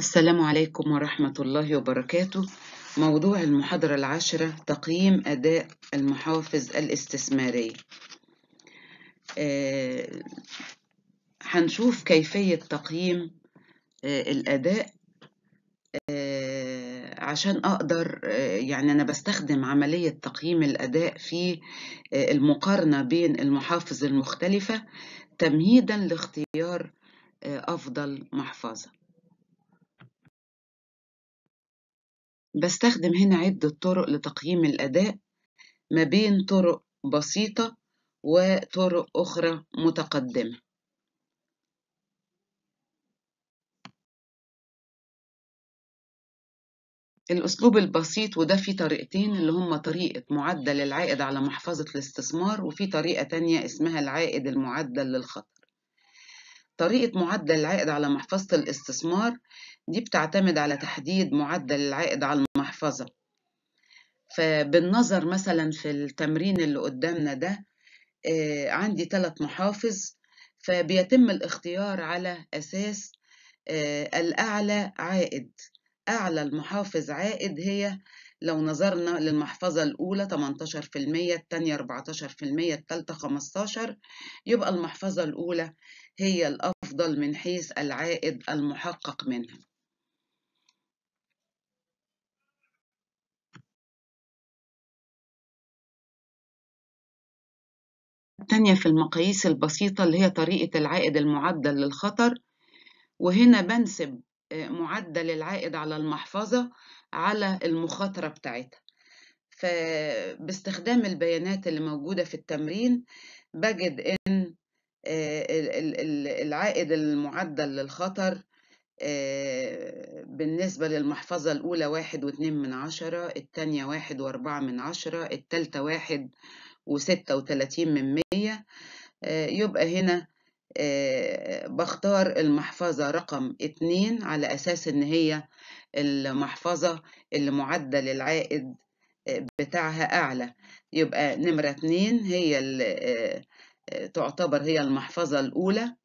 السلام عليكم ورحمة الله وبركاته موضوع المحاضرة العاشرة تقييم أداء المحافظ الاستثمارية آه، هنشوف كيفية تقييم آه، الأداء آه، عشان أقدر يعني أنا بستخدم عملية تقييم الأداء في المقارنة بين المحافظ المختلفة تمهيدا لاختيار أفضل محفظة بستخدم هنا عدة طرق لتقييم الأداء ما بين طرق بسيطة وطرق أخرى متقدمة الأسلوب البسيط وده فيه طريقتين اللي هم طريقة معدل العائد على محفظة الاستثمار وفي طريقة تانية اسمها العائد المعدل للخطر طريقة معدل العائد على محفظة الاستثمار دي بتعتمد على تحديد معدل العائد على المحفظة فبالنظر مثلا في التمرين اللي قدامنا ده آه، عندي ثلاث محافظ فبيتم الاختيار على أساس آه، الأعلى عائد أعلى المحافظ عائد هي لو نظرنا للمحفظة الأولى 18% الثانية 14% الثالثة 15 يبقى المحفظة الأولى هي الأفضل من حيث العائد المحقق منها الثانية في المقاييس البسيطة اللي هي طريقة العائد المعدل للخطر وهنا بنسب آه، معدل العائد على المحفظة على المخاطرة بتاعتها فباستخدام البيانات اللي موجودة في التمرين بجد إن آه، العائد المعدل للخطر آه، بالنسبة للمحفظة الأولى واحد واثنين من عشرة التانية واحد وأربعة من عشرة التالتة واحد وستة وثلاثين من مية آه، يبقى هنا بختار المحفظة رقم اثنين على أساس إن هي المحفظة اللي معدل العائد بتاعها أعلى يبقى نمرة اثنين هي تعتبر هي المحفظة الأولى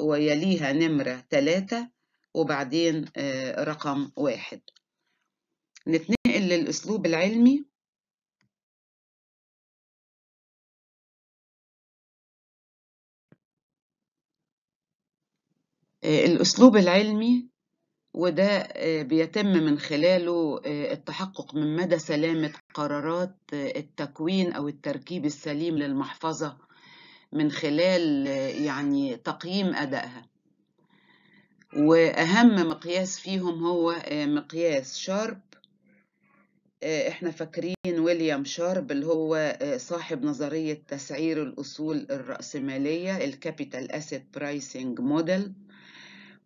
ويليها نمرة ثلاثة وبعدين آه، رقم واحد نتنقل للأسلوب العلمي آه، الأسلوب العلمي وده آه، بيتم من خلاله التحقق من مدى سلامة قرارات التكوين أو التركيب السليم للمحفظة من خلال يعني تقييم أدائها وأهم مقياس فيهم هو آه، مقياس شارب آه، احنا فاكرين ويليام شارب اللي هو آه، صاحب نظرية تسعير الأصول الرأسمالية الكابيتال أسيت برايسنج موديل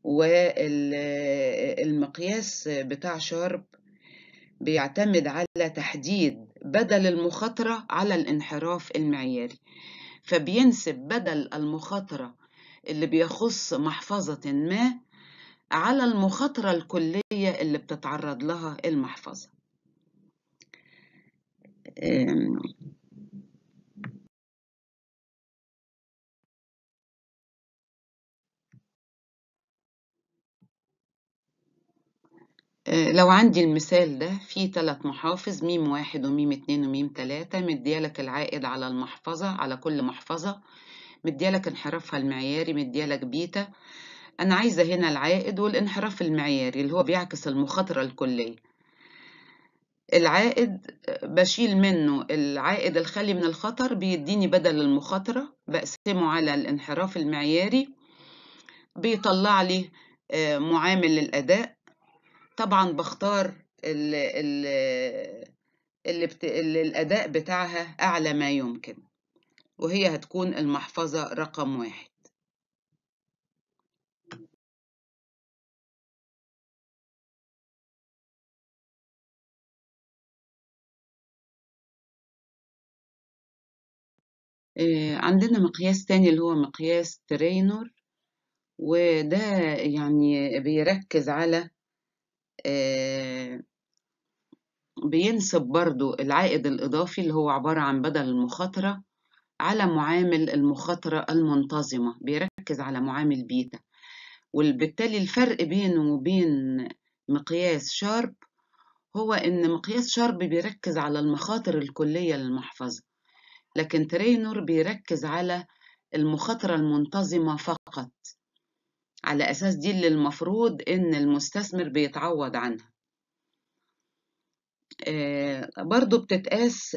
والمقياس بتاع شارب بيعتمد على تحديد بدل المخاطرة على الانحراف المعياري فبينسب بدل المخاطرة اللي بيخص محفظة ما على المخاطرة الكلية اللي بتتعرض لها المحفظة آه، لو عندي المثال ده فيه ثلاث محافظ ميم واحد وميم اتنين وميم تلاتة مديالك العائد على المحفظة على كل محفظة مديالك انحرافها المعياري مديالك بيتا أنا عايزة هنا العائد والانحراف المعياري اللي هو بيعكس المخاطرة الكلية العائد بشيل منه العائد الخالي من الخطر بيديني بدل المخاطرة بقسمه على الانحراف المعياري بيطلع لي آه، معامل الأداء طبعا بختار الـ اللي, بت... اللي الأداء بتاعها أعلى ما يمكن وهي هتكون المحفظة رقم واحد آه، عندنا مقياس تاني اللي هو مقياس ترينور وده يعني بيركز على آه، بينسب برضو العائد الإضافي اللي هو عبارة عن بدل المخاطرة على معامل المخاطرة المنتظمة بيركز على معامل بيتا وبالتالي الفرق بينه وبين مقياس شارب هو إن مقياس شارب بيركز على المخاطر الكلية للمحفظة لكن ترينور بيركز على المخاطرة المنتظمة فقط على أساس دي اللي المفروض إن المستثمر بيتعوض عنها آه، برضو بتتقاس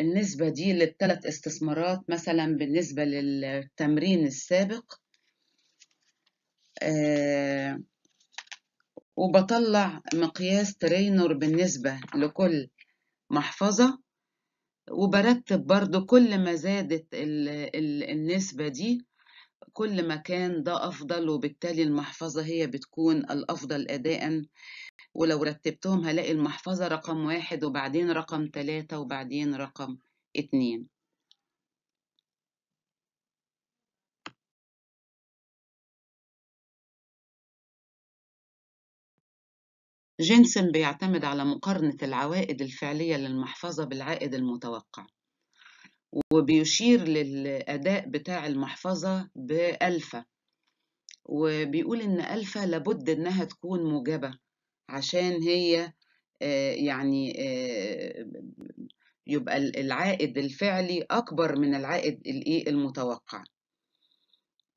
النسبة دي للثلاث استثمارات مثلا بالنسبة للتمرين السابق آه، وبطلع مقياس ترينر بالنسبة لكل محفظة وبرتب برضو كل ما زادت النسبة دي كل مكان ده أفضل وبالتالي المحفظة هي بتكون الأفضل أداء ولو رتبتهم هلاقي المحفظة رقم واحد وبعدين رقم تلاتة وبعدين رقم اتنين جينسون بيعتمد على مقارنة العوائد الفعلية للمحفظة بالعائد المتوقع وبيشير للأداء بتاع المحفظة بألفة وبيقول إن ألفة لابد إنها تكون موجبة عشان هي آه، يعني آه، يبقى العائد الفعلي أكبر من العائد المتوقع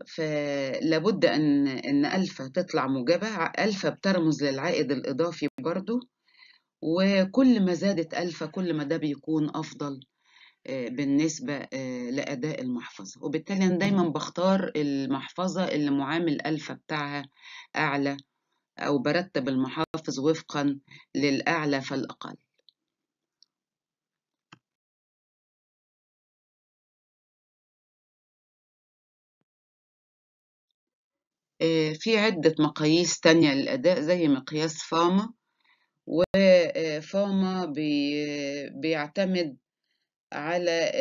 فلابد أن أن ألفا تطلع موجبة ألفا بترمز للعائد الإضافي برضو وكل ما زادت ألفا كل ما ده بيكون أفضل آه، بالنسبة آه، لأداء المحفظة وبالتالي أنا دايما بختار المحفظة اللي معامل ألفا بتاعها أعلى أو برتب المحافظ وفقا للأعلى فالأقل آه، في عدة مقاييس تانية للأداء زي مقياس فاما وفاما بيعتمد على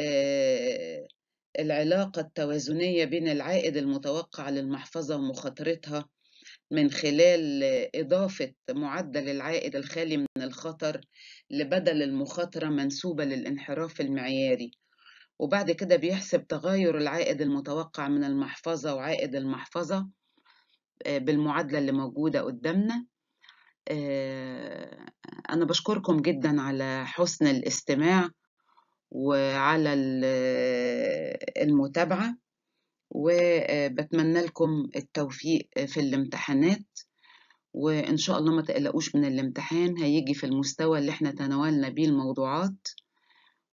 العلاقة التوازنية بين العائد المتوقع للمحفظة ومخاطرتها من خلال إضافة معدل العائد الخالي من الخطر لبدل المخاطرة منسوبة للانحراف المعياري وبعد كده بيحسب تغير العائد المتوقع من المحفظة وعائد المحفظة بالمعادلة اللي موجودة قدامنا أنا بشكركم جدا على حسن الاستماع وعلى المتابعة وبتمنى لكم التوفيق في الامتحانات وإن شاء الله ما تقلقوش من الامتحان هيجي في المستوى اللي احنا تناولنا بيه الموضوعات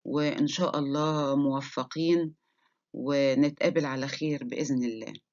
وإن شاء الله موفقين ونتقابل على خير بإذن الله